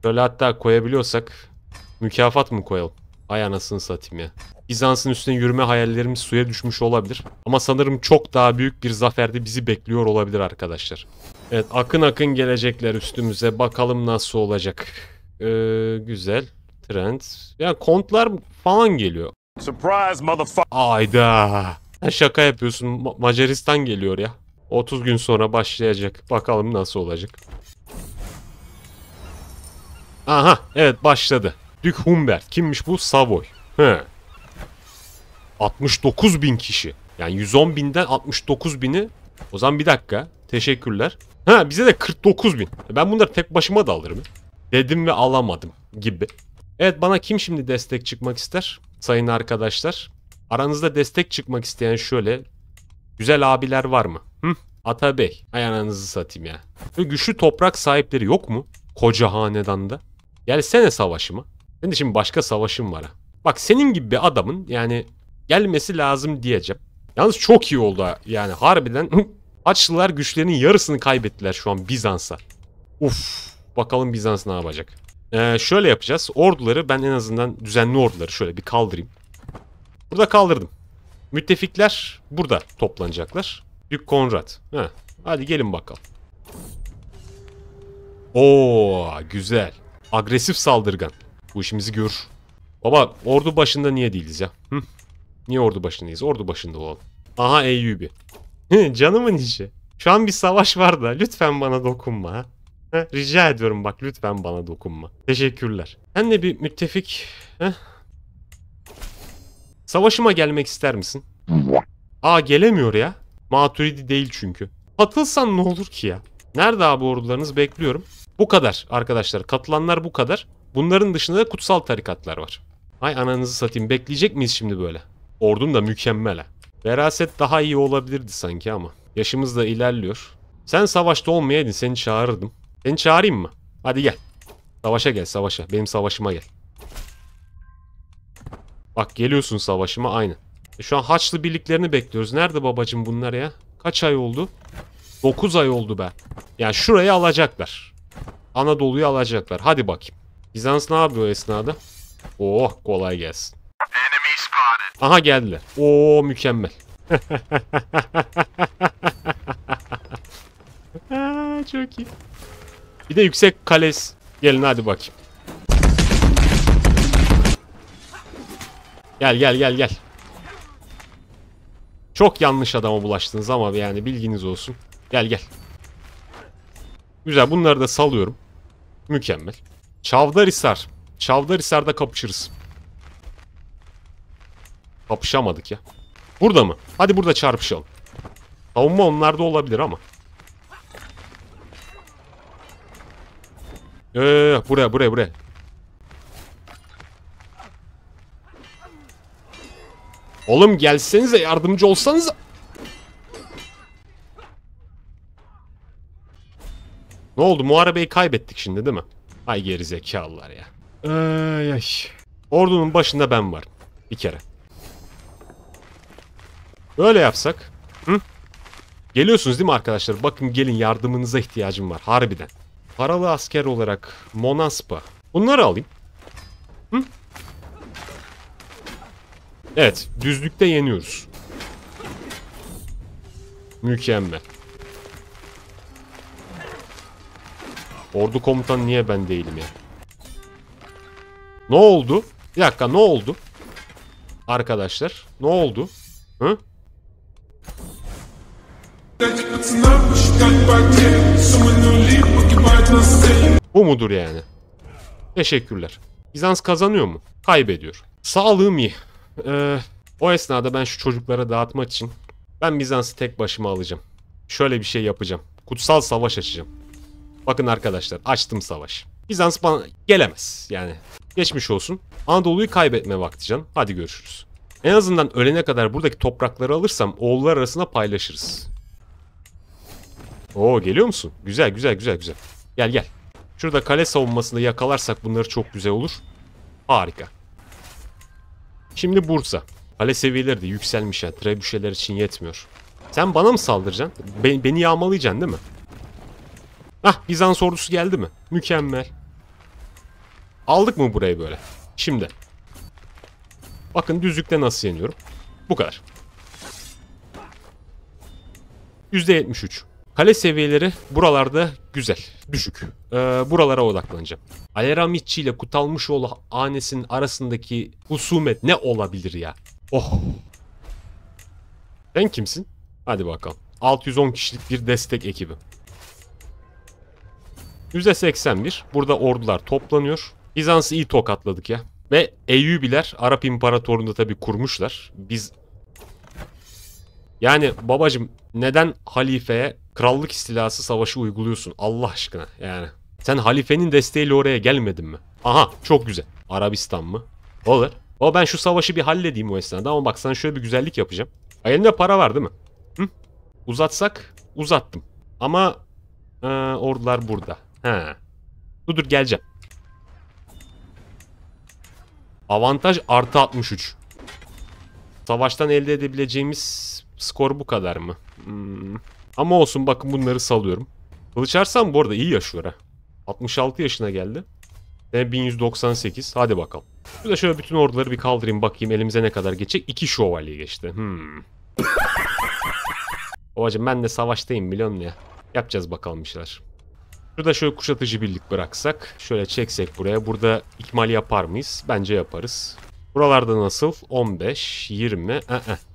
Böyle hatta koyabiliyorsak mükafat mı koyalım? Ay anasını satayım ya. Bizans'ın üstüne yürüme hayallerimiz suya düşmüş olabilir. Ama sanırım çok daha büyük bir zaferde bizi bekliyor olabilir arkadaşlar. Evet akın akın gelecekler üstümüze. Bakalım nasıl olacak. Ee, güzel. Trend. Ya kontlar falan geliyor. Surprise motherfucker. Ayda şaka yapıyorsun. Macaristan geliyor ya. 30 gün sonra başlayacak. Bakalım nasıl olacak. Aha evet başladı. Dük Humbert. Kimmiş bu? Savoy. He. 69 bin kişi. Yani 110 binden 69 bini. O zaman bir dakika. Teşekkürler. Ha bize de 49 bin. Ben bunları tek başıma da alırım. Dedim ve alamadım gibi. Evet bana kim şimdi destek çıkmak ister? Sayın arkadaşlar. Aranızda destek çıkmak isteyen şöyle. Güzel abiler var mı? Hı? Bey, Ayağınızı satayım ya. Ve güçlü toprak sahipleri yok mu? Koca hanedanda. Gelsene savaşıma. Senin şimdi başka savaşım var Bak senin gibi bir adamın yani gelmesi lazım diyeceğim. Yalnız çok iyi oldu yani harbiden Haçlılar güçlerinin yarısını kaybettiler şu an Bizans'a. Uf bakalım Bizans ne yapacak. Ee, şöyle yapacağız. Orduları ben en azından düzenli orduları şöyle bir kaldırayım. Burada kaldırdım. Müttefikler burada toplanacaklar. Dük Konrad. Ha, Hadi gelin bakalım. Oo güzel. Agresif saldırgan. Bu işimizi gör. Baba ordu başında niye değiliz ya? Hı? Niye ordu başındayız? Ordu başında olalım. Aha Eyyubi. Canımın işi. Şu an bir savaş var da lütfen bana dokunma. Ha? Ha, rica ediyorum bak lütfen bana dokunma. Teşekkürler. Sen de bir müttefik... Heh? Savaşıma gelmek ister misin? Aa gelemiyor ya. Maturidi değil çünkü. Katılsan ne olur ki ya? Nerede abi ordularınız bekliyorum. Bu kadar arkadaşlar. Katılanlar bu kadar. Bunların dışında da kutsal tarikatlar var. Ay ananızı satayım. Bekleyecek miyiz şimdi böyle? Ordun da mükemmel ha. Veraset daha iyi olabilirdi sanki ama. Yaşımız da ilerliyor. Sen savaşta olmayaydın seni çağırırdım. Seni çağırayım mı? Hadi gel. Savaşa gel savaşa. Benim savaşıma gel. Bak geliyorsun savaşıma aynı. E, şu an Haçlı birliklerini bekliyoruz. Nerede babacım bunlar ya? Kaç ay oldu? 9 ay oldu be. Yani şurayı alacaklar. Anadolu'yu alacaklar. Hadi bakayım. Bizans ne yapıyor esnada? Oh kolay gelsin. Aha geldiler. Oo mükemmel. Çok iyi. Bir de yüksek kales. Gelin hadi bakayım. Gel gel gel gel. Çok yanlış adama bulaştınız ama yani bilginiz olsun. Gel gel. Güzel bunları da salıyorum. Mükemmel. Çavdarhisar. Çavdarhisar'da kapışırız. Kapışamadık ya. Burada mı? Hadi burada çarpışalım. Savunma onlarda olabilir ama. Ee, buraya buraya buraya. Oğlum gelsenize yardımcı olsanız. Ne oldu? Muharebeyi kaybettik şimdi değil mi? Ay geri zekalılar ya. Ay ay. Ordunun başında ben var. Bir kere. Böyle yapsak. Hı? Geliyorsunuz değil mi arkadaşlar? Bakın gelin yardımınıza ihtiyacım var. Harbiden. Paralı asker olarak Monaspa. Bunları alayım. Hı? Evet. Düzlükte yeniyoruz. Mükemmel. Ordu komutanı niye ben değilim ya? Ne oldu? Bir dakika ne oldu? Arkadaşlar ne oldu? Hı? Bu mudur yani? Teşekkürler. Bizans kazanıyor mu? Kaybediyor. Sağlığım iyi. Ee, o esnada ben şu çocuklara dağıtmak için ben Bizans'ı tek başıma alacağım. Şöyle bir şey yapacağım. Kutsal savaş açacağım. Bakın arkadaşlar açtım savaş. Bizans bana gelemez yani. Geçmiş olsun. Anadolu'yu kaybetme vakti canım. Hadi görüşürüz. En azından ölene kadar buradaki toprakları alırsam oğullar arasında paylaşırız. Oo geliyor musun? Güzel güzel güzel güzel. Gel gel. Şurada kale savunmasında yakalarsak bunları çok güzel olur. Harika. Şimdi Bursa. Kale seviyeleri de yükselmiş ya. Trebüşeler için yetmiyor. Sen bana mı saldıracaksın? Be beni yağmalayacaksın değil mi? Ah, Bizans ordusu geldi mi? Mükemmel. Aldık mı burayı böyle? Şimdi. Bakın düzlükte nasıl yeniyorum. Bu kadar. %73. Kale seviyeleri buralarda güzel, düşük. Ee, buralara odaklanacağım. Aleramitçi ile Kutalmışoğlu hanesinin arasındaki husumet ne olabilir ya? Oh! Sen kimsin? Hadi bakalım. 610 kişilik bir destek ekibi. %81. Burada ordular toplanıyor. Bizans'ı iyi tokatladık ya. Ve Eyyubiler Arap İmparatorluğu'nu tabi kurmuşlar. Biz... Yani babacım neden halifeye krallık istilası savaşı uyguluyorsun Allah aşkına yani. Sen halifenin desteğiyle oraya gelmedin mi? Aha çok güzel. Arabistan mı? Olur. O ben şu savaşı bir halledeyim o esnada ama bak sana şöyle bir güzellik yapacağım. Elinde para var değil mi? Hı? Uzatsak uzattım. Ama ee, ordular burada. He. Dur dur geleceğim. Avantaj artı 63. Savaştan elde edebileceğimiz skor bu kadar mı? Hmm. Ama olsun bakın bunları salıyorum. Kılıç Arslan bu arada iyi yaşıyor ha. 66 yaşına geldi. Sene 1198. Hadi bakalım. Bir şöyle bütün orduları bir kaldırayım bakayım elimize ne kadar geçecek. İki şövalye geçti. Hmm. Babacım ben de savaştayım biliyorsun ya. Yapacağız bakalım işler. şeyler. Şurada şöyle kuşatıcı birlik bıraksak. Şöyle çeksek buraya. Burada ikmal yapar mıyız? Bence yaparız. Buralarda nasıl? 15, 20. Ee,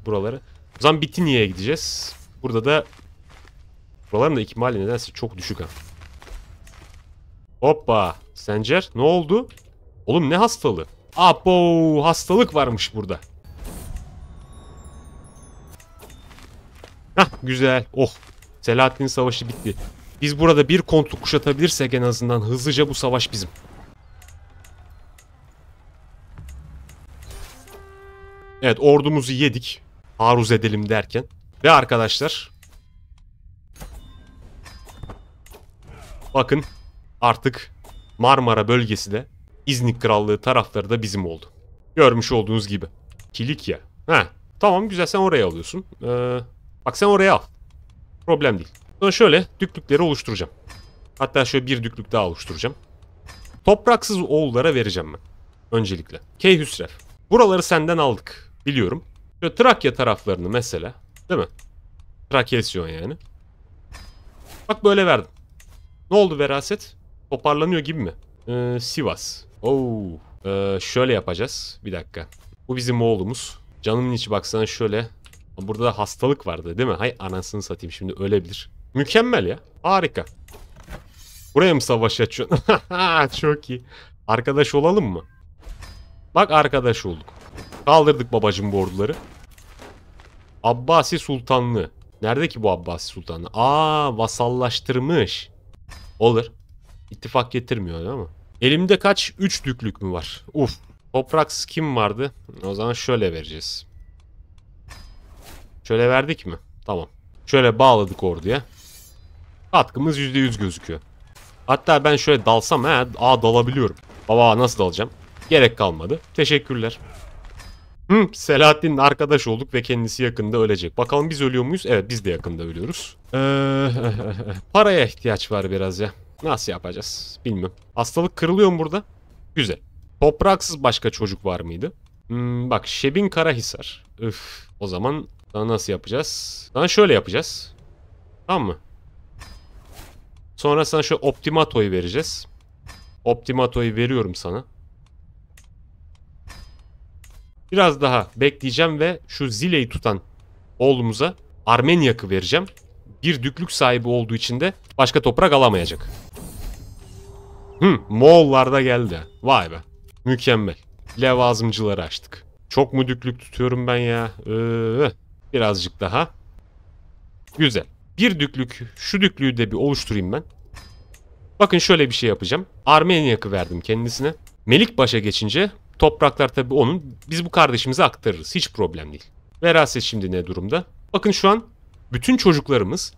buraları. O zaman Bitiniye'ye gideceğiz. Burada da Buraların da ikmali nedense çok düşük ha. Hoppa. Sencer ne oldu? Oğlum ne hastalığı? Apo hastalık varmış burada. Hah güzel. Oh. Selahattin savaşı bitti. Biz burada bir kontu kuşatabilirsek en azından hızlıca bu savaş bizim. Evet ordumuzu yedik. Aruz edelim derken. Ve arkadaşlar Bakın artık Marmara bölgesi de İznik Krallığı tarafları da bizim oldu. Görmüş olduğunuz gibi. Kilikya. He. Tamam güzel sen oraya alıyorsun. Ee, bak sen oraya al. Problem değil. Sonra şöyle düklükleri oluşturacağım. Hatta şöyle bir düklük daha oluşturacağım. Topraksız oğullara vereceğim ben. Öncelikle. Keyhüsref. Buraları senden aldık. Biliyorum. Şöyle Trakya taraflarını mesela. Değil mi? Trakya yani. Bak böyle verdim. Ne oldu veraset? Toparlanıyor gibi mi? Ee, Sivas. Oo. Ee, şöyle yapacağız. Bir dakika. Bu bizim oğlumuz. Canımın içi baksana şöyle. Burada da hastalık vardı değil mi? Hay anasını satayım şimdi ölebilir. Mükemmel ya. Harika. Buraya mı savaş açıyorsun? Çok iyi. Arkadaş olalım mı? Bak arkadaş olduk. Kaldırdık babacım bu orduları. Abbasi Sultanlığı. Nerede ki bu Abbasi Sultanlığı? Aa vasallaştırmış. Olur. İttifak getirmiyor değil mi? Elimde kaç? üç düklük mü var? Uf. toprak kim vardı? O zaman şöyle vereceğiz. Şöyle verdik mi? Tamam. Şöyle bağladık orduya. Katkımız %100 gözüküyor. Hatta ben şöyle dalsam he. Aa dalabiliyorum. Baba nasıl dalacağım? Gerek kalmadı. Teşekkürler. Hı, Selahattin'le arkadaş olduk ve kendisi yakında ölecek. Bakalım biz ölüyor muyuz? Evet biz de yakında ölüyoruz. Ee, paraya ihtiyaç var biraz ya. Nasıl yapacağız? Bilmiyorum. Hastalık kırılıyor mu burada? Güzel. Topraksız başka çocuk var mıydı? Hmm, bak Şebin Karahisar. Üf, o zaman daha nasıl yapacağız? Daha şöyle yapacağız. Tamam mı? Sonra sana şu Optimato'yu vereceğiz. Optimato'yu veriyorum sana. Biraz daha bekleyeceğim ve şu zileyi tutan oğlumuza yakı vereceğim. Bir düklük sahibi olduğu için de başka toprak alamayacak. Hı, Moğollar da geldi. Vay be. Mükemmel. Levazımcıları açtık. Çok mu düklük tutuyorum ben ya? Ee, birazcık daha. Güzel. Bir düklük, şu düklüğü de bir oluşturayım ben. Bakın şöyle bir şey yapacağım. Armenyak'ı verdim kendisine. Melikpaşa geçince Topraklar tabii onun. Biz bu kardeşimize aktarırız. Hiç problem değil. Veraset şimdi ne durumda? Bakın şu an bütün çocuklarımız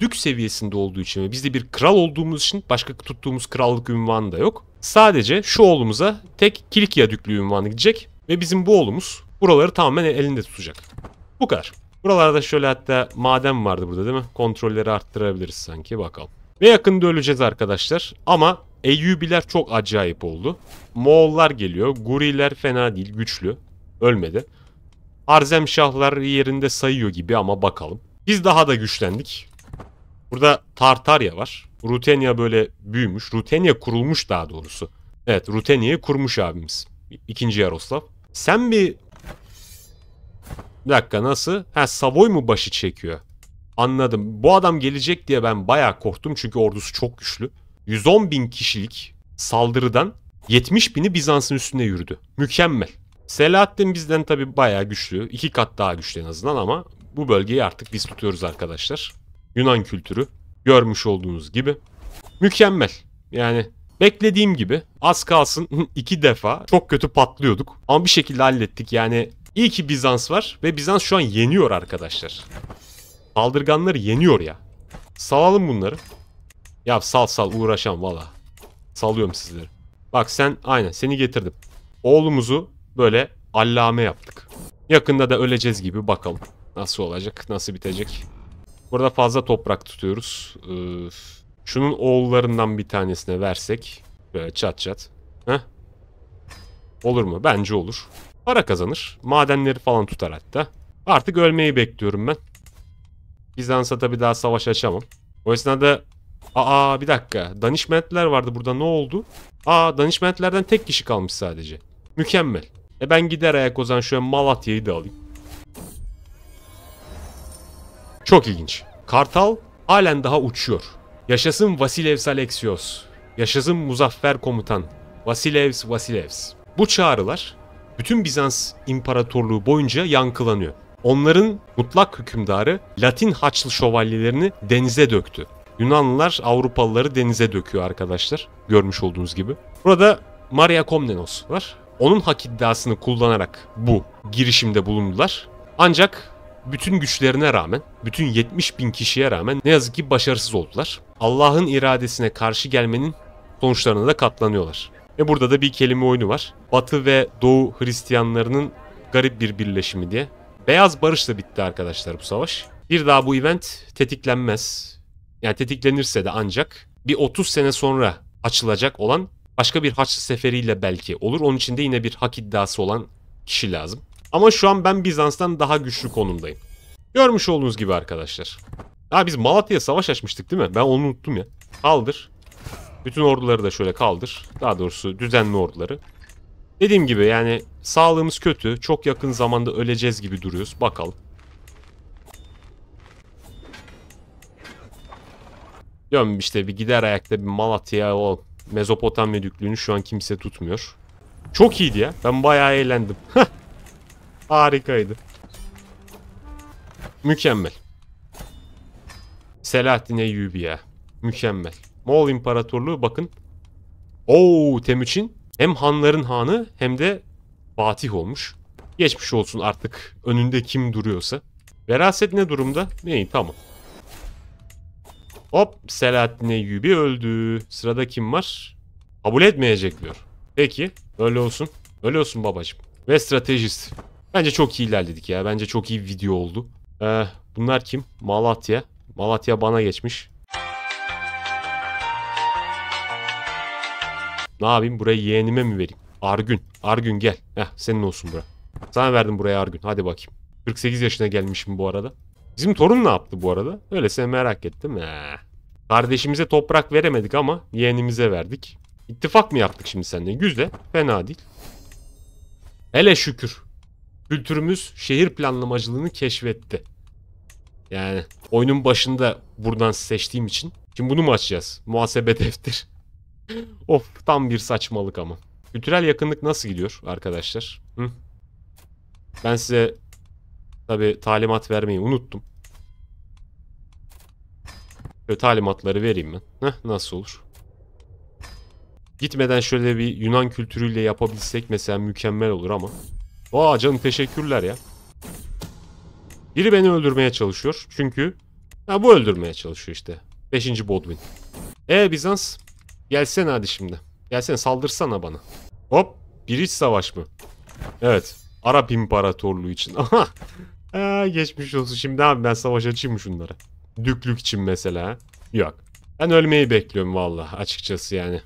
dük seviyesinde olduğu için ve biz bir kral olduğumuz için başka tuttuğumuz krallık ünvanı da yok. Sadece şu oğlumuza tek Kilikya düklü ünvanı gidecek ve bizim bu oğlumuz buraları tamamen elinde tutacak. Bu kadar. Buralarda şöyle hatta maden vardı burada değil mi? Kontrolleri arttırabiliriz sanki bakalım. Ve yakında öleceğiz arkadaşlar ama Eyyubiler çok acayip oldu. Moğollar geliyor. Guriler fena değil. Güçlü. Ölmedi. Arzemşahlar yerinde sayıyor gibi ama bakalım. Biz daha da güçlendik. Burada Tartarya var. Rutenya böyle büyümüş. Rutenya kurulmuş daha doğrusu. Evet Rutenya'yı kurmuş abimiz. İkinci Yaroslav. Sen bir... Bir dakika nasıl? Ha Savoy mu başı çekiyor? Anladım. Bu adam gelecek diye ben bayağı korktum çünkü ordusu çok güçlü. 110 bin kişilik saldırıdan 70 bini Bizans'ın üstüne yürüdü. Mükemmel. Selahaddin bizden tabi bayağı güçlü. iki kat daha güçlü en azından ama bu bölgeyi artık biz tutuyoruz arkadaşlar. Yunan kültürü görmüş olduğunuz gibi. Mükemmel. Yani beklediğim gibi az kalsın iki defa çok kötü patlıyorduk. Ama bir şekilde hallettik yani. iyi ki Bizans var ve Bizans şu an yeniyor arkadaşlar. Saldırganları yeniyor ya. Salalım bunları. Ya sal sal uğraşam valla. Salıyorum sizleri. Bak sen aynen seni getirdim. Oğlumuzu böyle allame yaptık. Yakında da öleceğiz gibi bakalım. Nasıl olacak nasıl bitecek. Burada fazla toprak tutuyoruz. Ee, şunun oğullarından bir tanesine versek. Böyle çat çat. Heh. Olur mu? Bence olur. Para kazanır. Madenleri falan tutar hatta. Artık ölmeyi bekliyorum ben. Bizans'a da daha savaş açamam. O esnada Aa bir dakika. Danişmentler vardı burada ne oldu? Aa danişmentlerden tek kişi kalmış sadece. Mükemmel. E ben gider ayak ozan şöyle Malatya'yı da alayım. Çok ilginç. Kartal halen daha uçuyor. Yaşasın Vasilevs Alexios. Yaşasın Muzaffer Komutan. Vasilevs Vasilevs. Bu çağrılar bütün Bizans İmparatorluğu boyunca yankılanıyor. Onların mutlak hükümdarı Latin Haçlı şövalyelerini denize döktü. Yunanlılar Avrupalıları denize döküyor arkadaşlar. Görmüş olduğunuz gibi. Burada Maria Komnenos var. Onun hak iddiasını kullanarak bu girişimde bulundular. Ancak bütün güçlerine rağmen, bütün 70 bin kişiye rağmen ne yazık ki başarısız oldular. Allah'ın iradesine karşı gelmenin sonuçlarına da katlanıyorlar. Ve burada da bir kelime oyunu var. Batı ve Doğu Hristiyanlarının garip bir birleşimi diye. Beyaz barışla bitti arkadaşlar bu savaş. Bir daha bu event tetiklenmez yani tetiklenirse de ancak bir 30 sene sonra açılacak olan başka bir haçlı seferiyle belki olur. Onun için de yine bir hak iddiası olan kişi lazım. Ama şu an ben Bizans'tan daha güçlü konumdayım. Görmüş olduğunuz gibi arkadaşlar. Ha biz Malatya'ya savaş açmıştık değil mi? Ben onu unuttum ya. Kaldır. Bütün orduları da şöyle kaldır. Daha doğrusu düzenli orduları. Dediğim gibi yani sağlığımız kötü. Çok yakın zamanda öleceğiz gibi duruyoruz. Bakalım. Diyorum işte bir gider ayakta bir Malatya o Mezopotamya düklüğünü şu an kimse tutmuyor. Çok iyiydi ya. Ben bayağı eğlendim. Harikaydı. Mükemmel. Selahattin Eyyubi ya. Mükemmel. Moğol İmparatorluğu bakın. Oo Temüçin hem hanların hanı hem de Fatih olmuş. Geçmiş olsun artık önünde kim duruyorsa. Veraset ne durumda? İyi tamam. Hop Selahattin Eyyubi öldü. Sırada kim var? Kabul etmeyecek diyor. Peki öyle olsun. Öyle olsun babacım. Ve stratejist. Bence çok iyi ilerledik ya. Bence çok iyi video oldu. Ee, bunlar kim? Malatya. Malatya bana geçmiş. Ne yapayım? Burayı yeğenime mi vereyim? Argün. Argün gel. Heh, senin olsun bura. Sana verdim buraya Argün. Hadi bakayım. 48 yaşına gelmişim bu arada. Bizim torun ne yaptı bu arada? Öyle Öylesine merak ettim. Ee. Kardeşimize toprak veremedik ama yeğenimize verdik. İttifak mı yaptık şimdi seninle? Güzel. Fena değil. Hele şükür. Kültürümüz şehir planlamacılığını keşfetti. Yani oyunun başında buradan seçtiğim için. Şimdi bunu mu açacağız? Muhasebe defter. of tam bir saçmalık ama. Kültürel yakınlık nasıl gidiyor arkadaşlar? Hı? Ben size Tabi talimat vermeyi unuttum. Şöyle talimatları vereyim ben. Heh, nasıl olur? Gitmeden şöyle bir Yunan kültürüyle yapabilsek mesela mükemmel olur ama. Aa canım teşekkürler ya. Biri beni öldürmeye çalışıyor. Çünkü ha, bu öldürmeye çalışıyor işte. Beşinci Bodwin. E Bizans gelsene hadi şimdi. Gelsene saldırsana bana. Hop bir iç savaş mı? Evet. Arap İmparatorluğu için. Aha. Ee, geçmiş olsun. Şimdi abi ben savaş açayım mı şunları? Düklük için mesela. Yok. Ben ölmeyi bekliyorum valla açıkçası yani.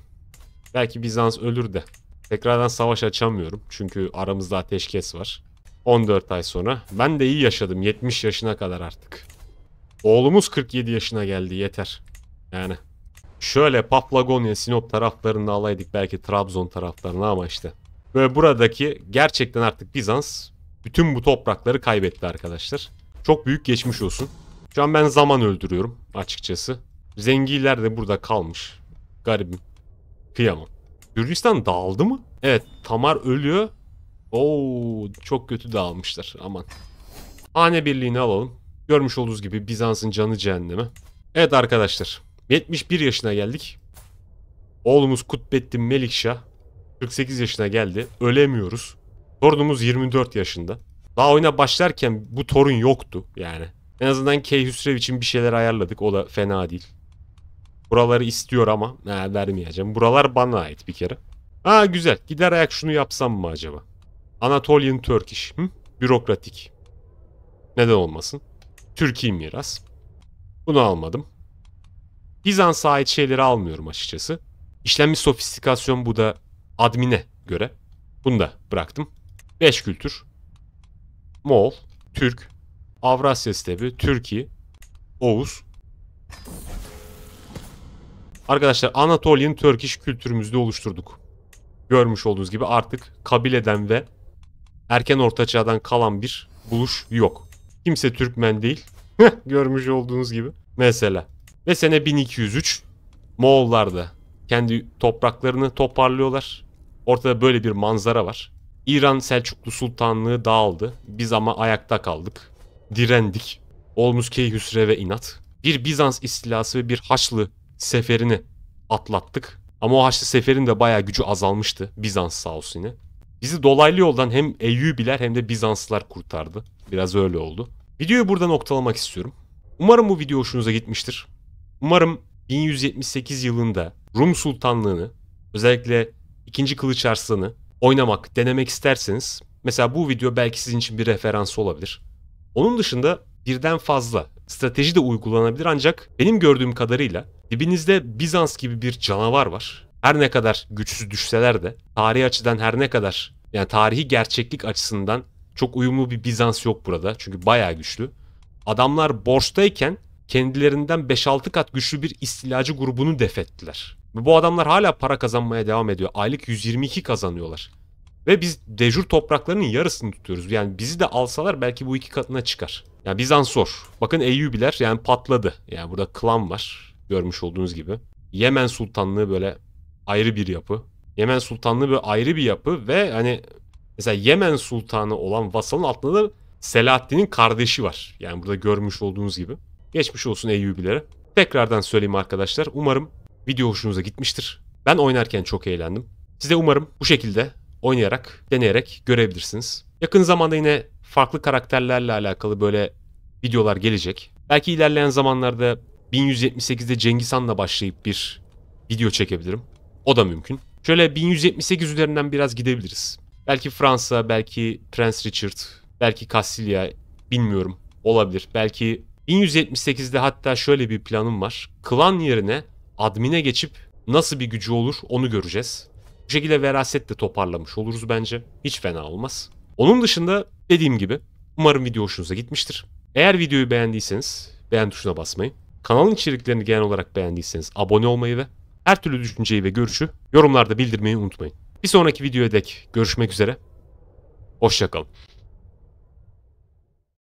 Belki Bizans ölür de. Tekrardan savaş açamıyorum. Çünkü aramızda ateşkes var. 14 ay sonra. Ben de iyi yaşadım. 70 yaşına kadar artık. Oğlumuz 47 yaşına geldi. Yeter. Yani. Şöyle Paplagonya, Sinop taraflarını alaydık. Belki Trabzon taraflarını ama işte. Böyle buradaki gerçekten artık Bizans bütün bu toprakları kaybetti arkadaşlar. Çok büyük geçmiş olsun. Şu an ben zaman öldürüyorum açıkçası. Zengiler de burada kalmış. Garibim. Kıyamam. Gürcistan dağıldı mı? Evet Tamar ölüyor. Oo çok kötü dağılmışlar aman. Hane birliğini alalım. Görmüş olduğunuz gibi Bizans'ın canı cehenneme. Evet arkadaşlar 71 yaşına geldik. Oğlumuz Kutbettin Melikşah 48 yaşına geldi. Ölemiyoruz. Torunumuz 24 yaşında. Daha oyuna başlarken bu torun yoktu yani. En azından K. Hüsrev için bir şeyler ayarladık. O da fena değil. Buraları istiyor ama he, vermeyeceğim. Buralar bana ait bir kere. Ha güzel. Gider ayak şunu yapsam mı acaba? Anatolian Turkish. Hı? Bürokratik. Neden olmasın? Türkiye miras. Bunu almadım. Bizans'a ait şeyleri almıyorum açıkçası. İşlenmiş sofistikasyon bu da admine göre. Bunu da bıraktım. 5 kültür. Moğol, Türk, Avrasya Stebi, Türkiye, Oğuz. Arkadaşlar Anatolian Turkish kültürümüzde oluşturduk. Görmüş olduğunuz gibi artık kabileden ve erken ortaçağdan kalan bir buluş yok. Kimse Türkmen değil. Görmüş olduğunuz gibi. Mesela. Ve sene 1203 Moğollar da kendi topraklarını toparlıyorlar. Ortada böyle bir manzara var. İran Selçuklu Sultanlığı dağıldı. Biz ama ayakta kaldık. Direndik. Olmuskey Hüsre ve inat. Bir Bizans istilası ve bir Haçlı seferini atlattık. Ama o Haçlı seferin de bayağı gücü azalmıştı. Bizans sağ olsun yine. Bizi dolaylı yoldan hem Eyyubiler hem de Bizanslılar kurtardı. Biraz öyle oldu. Videoyu burada noktalamak istiyorum. Umarım bu video hoşunuza gitmiştir. Umarım 1178 yılında Rum Sultanlığını özellikle 2. Kılıç Arslan'ı oynamak, denemek isterseniz mesela bu video belki sizin için bir referans olabilir. Onun dışında birden fazla strateji de uygulanabilir ancak benim gördüğüm kadarıyla dibinizde Bizans gibi bir canavar var. Her ne kadar güçsüz düşseler de tarihi açıdan her ne kadar yani tarihi gerçeklik açısından çok uyumlu bir Bizans yok burada. Çünkü bayağı güçlü. Adamlar borçtayken kendilerinden 5-6 kat güçlü bir istilacı grubunu defettiler. Bu adamlar hala para kazanmaya devam ediyor. Aylık 122 kazanıyorlar. Ve biz dejur topraklarının yarısını tutuyoruz. Yani bizi de alsalar belki bu iki katına çıkar. Yani sor. Bakın Eyyubiler yani patladı. Yani burada klan var. Görmüş olduğunuz gibi. Yemen Sultanlığı böyle ayrı bir yapı. Yemen Sultanlığı böyle ayrı bir yapı ve hani mesela Yemen Sultanı olan vasalın altında da Selahaddin'in kardeşi var. Yani burada görmüş olduğunuz gibi. Geçmiş olsun Eyyubilere. Tekrardan söyleyeyim arkadaşlar. Umarım Video hoşunuza gitmiştir. Ben oynarken çok eğlendim. Siz de umarım bu şekilde oynayarak, deneyerek görebilirsiniz. Yakın zamanda yine farklı karakterlerle alakalı böyle videolar gelecek. Belki ilerleyen zamanlarda 1178'de Cengiz Han'la başlayıp bir video çekebilirim. O da mümkün. Şöyle 1178 üzerinden biraz gidebiliriz. Belki Fransa, belki Prince Richard, belki Kastilya bilmiyorum olabilir. Belki 1178'de hatta şöyle bir planım var. Klan yerine admine geçip nasıl bir gücü olur onu göreceğiz. Bu şekilde veraset de toparlamış oluruz bence. Hiç fena olmaz. Onun dışında dediğim gibi umarım video hoşunuza gitmiştir. Eğer videoyu beğendiyseniz beğen tuşuna basmayı, kanalın içeriklerini genel olarak beğendiyseniz abone olmayı ve her türlü düşünceyi ve görüşü yorumlarda bildirmeyi unutmayın. Bir sonraki videoya dek görüşmek üzere. Hoşçakalın.